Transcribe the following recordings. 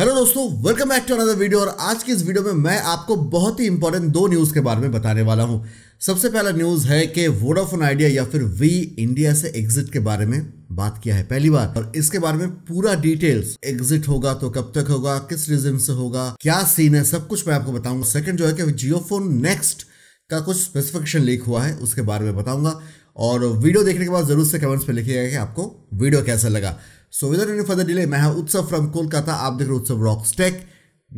hello दोस्तों welcome back to another video और आज की इस वीडियो में मैं आपको बहुत ही इंपॉर्टेंट दो न्यूज़ के बारे में बताने वाला हूं सबसे पहला न्यूज़ है कि वोडाफोन आइडिया या फिर वी इंडिया से एग्जिट के बारे में बात किया है पहली बार और इसके बारे में पूरा डिटेल्स एग्जिट होगा तो कब तक होगा किस रीजन से होगा क्या सीन है सब कुछ मैं आपको बताऊंगा सेकंड जो है कि जियो फोन नेक्स्ट का कुछ स्पेसिफिकेशन लीक हुआ है उसके बारे में बताऊंगा और वीडियो देखने के बाद जरूर से कमेंट्स में लिखिएगा कि आपको वीडियो कैसा लगा So without any further delay, मैं उत्सव फ्रॉम कोलकाता आप देख रहे हो उत्सव रॉक्स टेक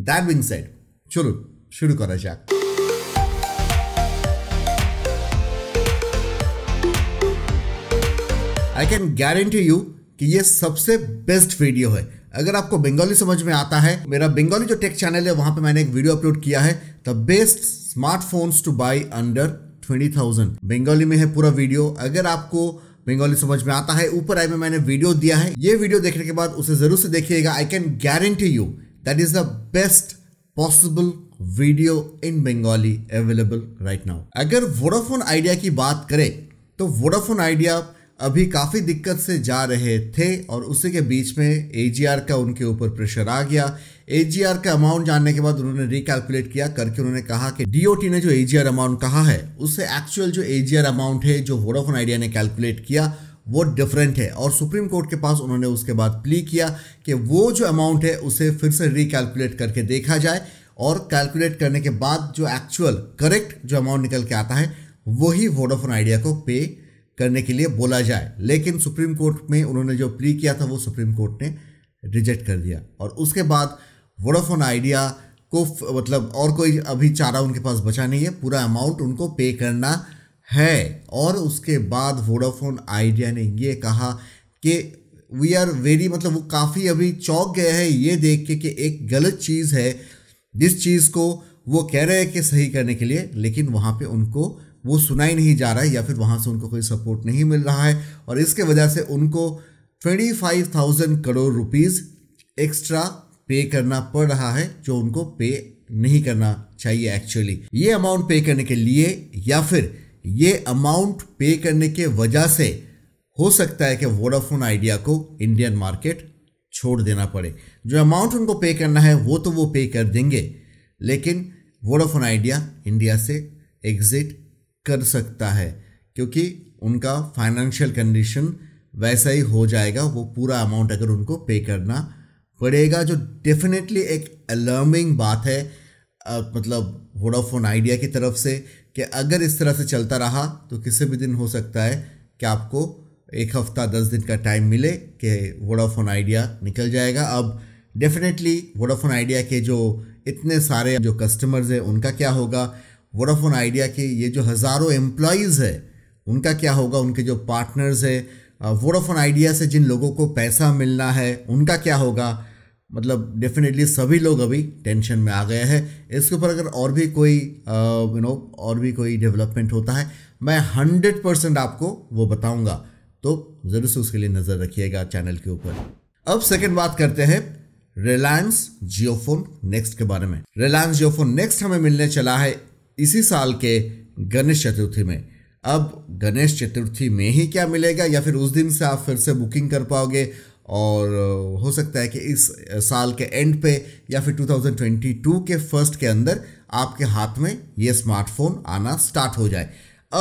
दैट बिंग सेड चलो शुरू करा जाए आई कैन गारंटी यू कि ये सबसे बेस्ट वीडियो है अगर आपको बंगाली समझ में आता है मेरा बंगाली जो टेक चैनल है वहां पे मैंने एक वीडियो अपलोड किया है the best smartphones to buy under twenty thousand Bengali में है पूरा वीडियो अगर आपको बंगाली समझ में आता है ऊपर आई में मैंने वीडियो दिया है ये वीडियो देखने के बाद उसे जरूर से देखिएगा I can guarantee you that is the best possible video in Bengali available right now अगर वोडाफोन आइडिया की बात करें तो वोडाफोन आइडिया अभी काफ़ी दिक्कत से जा रहे थे और उसी के बीच में ए का उनके ऊपर प्रेशर आ गया ए का अमाउंट जानने के बाद उन्होंने रिकैलकुलेट किया करके उन्होंने कहा कि डी ने जो ए अमाउंट कहा है उससे एक्चुअल जो ए अमाउंट है जो वोडाफोन आइडिया ने कैलकुलेट किया वो डिफरेंट है और सुप्रीम कोर्ट के पास उन्होंने उसके बाद प्ली किया कि वो जो अमाउंट है उसे फिर से रिकैलकुलेट करके देखा जाए और कैलकुलेट करने के बाद जो एक्चुअल करेक्ट जो अमाउंट निकल के आता है वही वोडाफोन आइडिया को पे करने के लिए बोला जाए लेकिन सुप्रीम कोर्ट में उन्होंने जो प्री किया था वो सुप्रीम कोर्ट ने रिजेक्ट कर दिया और उसके बाद वोडाफोन आइडिया को मतलब और कोई अभी चारा उनके पास बचा नहीं है पूरा अमाउंट उनको पे करना है और उसके बाद वोडाफोन आइडिया ने ये कहा कि वी आर वेरी मतलब वो काफ़ी अभी चौंक गए हैं ये देख के कि एक गलत चीज़ है जिस चीज़ को वो कह रहे हैं कि सही करने के लिए लेकिन वहाँ पे उनको वो सुनाई नहीं जा रहा है या फिर वहाँ से उनको कोई सपोर्ट नहीं मिल रहा है और इसके वजह से उनको twenty five thousand crore rupees extra pay करना पड़ रहा है जो उनको पे नहीं करना चाहिए एक्चुअली ये अमाउंट पे करने के लिए या फिर ये अमाउंट पे करने के वजह से हो सकता है कि वोडाफोन आइडिया को इंडियन मार्केट छोड़ देना पड़े जो अमाउंट उनको पे करना है वो तो वो पे कर देंगे लेकिन वोडाफोन आइडिया इंडिया से एग्जिट कर सकता है क्योंकि उनका फाइनेंशियल कंडीशन वैसा ही हो जाएगा वो पूरा अमाउंट अगर उनको पे करना पड़ेगा जो डेफिनेटली एक अलर्मिंग बात है आ, मतलब वोडाफोन आइडिया की तरफ से कि अगर इस तरह से चलता रहा तो किसी भी दिन हो सकता है कि आपको एक हफ्ता दस दिन का टाइम मिले कि वोडाफोन आइडिया निकल जाएगा अब डेफिनेटली वोडाफोन आइडिया के जो इतने सारे जो कस्टमर्स हैं उनका क्या होगा वोडाफोन आइडिया के ये जो हज़ारों एम्प्लॉयज़ है उनका क्या होगा उनके जो पार्टनर्स है वोडाफोन आइडिया से जिन लोगों को पैसा मिलना है उनका क्या होगा मतलब डेफिनेटली सभी लोग अभी टेंशन में आ गए हैं इसके ऊपर अगर और भी कोई यू नो और भी कोई डेवलपमेंट होता है मैं हंड्रेड परसेंट आपको वो बताऊंगा तो ज़रूर से उसके लिए नज़र रखिएगा चैनल के ऊपर अब सेकंड बात करते हैं रिलायंस जियोफोन नेक्स्ट के बारे में रिलायंस जियोफोन नेक्स्ट हमें मिलने चला है इसी साल के गणेश चतुर्थी में अब गणेश चतुर्थी में ही क्या मिलेगा या फिर उस दिन से आप फिर से बुकिंग कर पाओगे और हो सकता है कि इस साल के एंड पे या फिर 2022 के फर्स्ट के अंदर आपके हाथ में ये स्मार्टफोन आना स्टार्ट हो जाए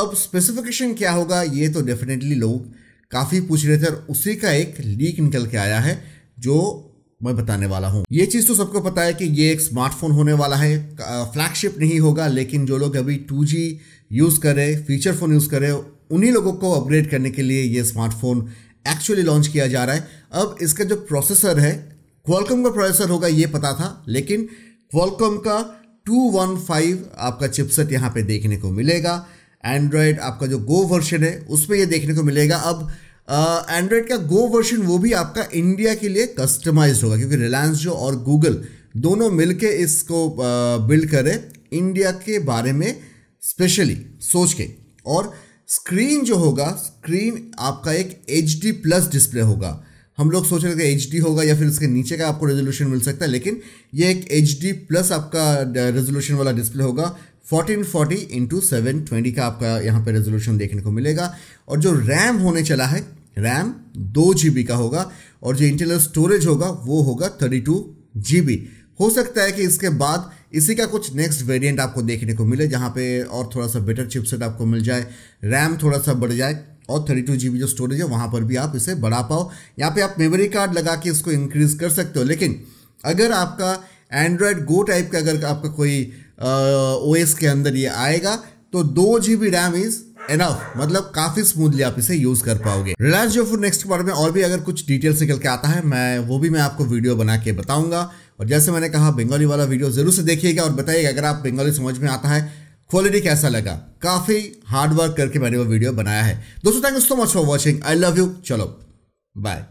अब स्पेसिफिकेशन क्या होगा ये तो डेफिनेटली लोग काफ़ी पूछ रहे थे और उसी का एक लीक निकल के आया है जो मैं बताने वाला हूँ ये चीज तो सबको पता है कि ये एक स्मार्टफोन होने वाला है फ्लैगशिप नहीं होगा लेकिन जो लोग अभी टू यूज करें फीचर फोन यूज करें उन्हीं लोगों को अपग्रेड करने के लिए ये स्मार्टफोन एक्चुअली लॉन्च किया जा रहा है अब इसका जो प्रोसेसर है क्वालकॉम का प्रोसेसर होगा ये पता था लेकिन क्वालकॉम का 215 आपका चिपसेट यहाँ पे देखने को मिलेगा एंड्रॉयड आपका जो गो वर्जन है उसमें ये देखने को मिलेगा अब एंड्रॉयड का गो वर्जन वो भी आपका इंडिया के लिए कस्टमाइज होगा क्योंकि रिलायंस जो और गूगल दोनों मिलके इसको बिल्ड करें इंडिया के बारे में स्पेशली सोच के और स्क्रीन जो होगा स्क्रीन आपका एक एच प्लस डिस्प्ले होगा हम लोग सोच रहे थे एच होगा या फिर उसके नीचे का आपको रेजोल्यूशन मिल सकता है लेकिन ये एक एच प्लस आपका रेजोल्यूशन वाला डिस्प्ले होगा 1440 इंटू सेवन का आपका यहाँ पे रेजोल्यूशन देखने को मिलेगा और जो रैम होने चला है रैम दो जी का होगा और जो इंटरनल स्टोरेज होगा वो होगा थर्टी टू जी हो सकता है कि इसके बाद इसी का कुछ नेक्स्ट वेरिएंट आपको देखने को मिले जहाँ पे और थोड़ा सा बेटर चिपसेट आपको मिल जाए रैम थोड़ा सा बढ़ जाए और थर्टी टू जी जो स्टोरेज है वहाँ पर भी आप इसे बढ़ा पाओ यहाँ पे आप मेमोरी कार्ड लगा के इसको इंक्रीज़ कर सकते हो लेकिन अगर आपका एंड्रॉयड गो टाइप का अगर आपका कोई ओ के अंदर ये आएगा तो दो G B RAM is enough मतलब काफी स्मूथली आप इसे यूज कर पाओगे रिलायंस जियो फोर नेक्स्ट के बारे में और भी अगर कुछ डिटेल निकल के आता है मैं वो भी मैं आपको वीडियो बना के बताऊंगा और जैसे मैंने कहा बंगाली वाला वीडियो जरूर से देखिएगा और बताइएगा अगर आप बंगाली समझ में आता है क्वालिटी कैसा लगा काफी हार्ड वर्क करके मैंने वो वीडियो बनाया है दोस्तों thank you so much for watching I love you चलो बाय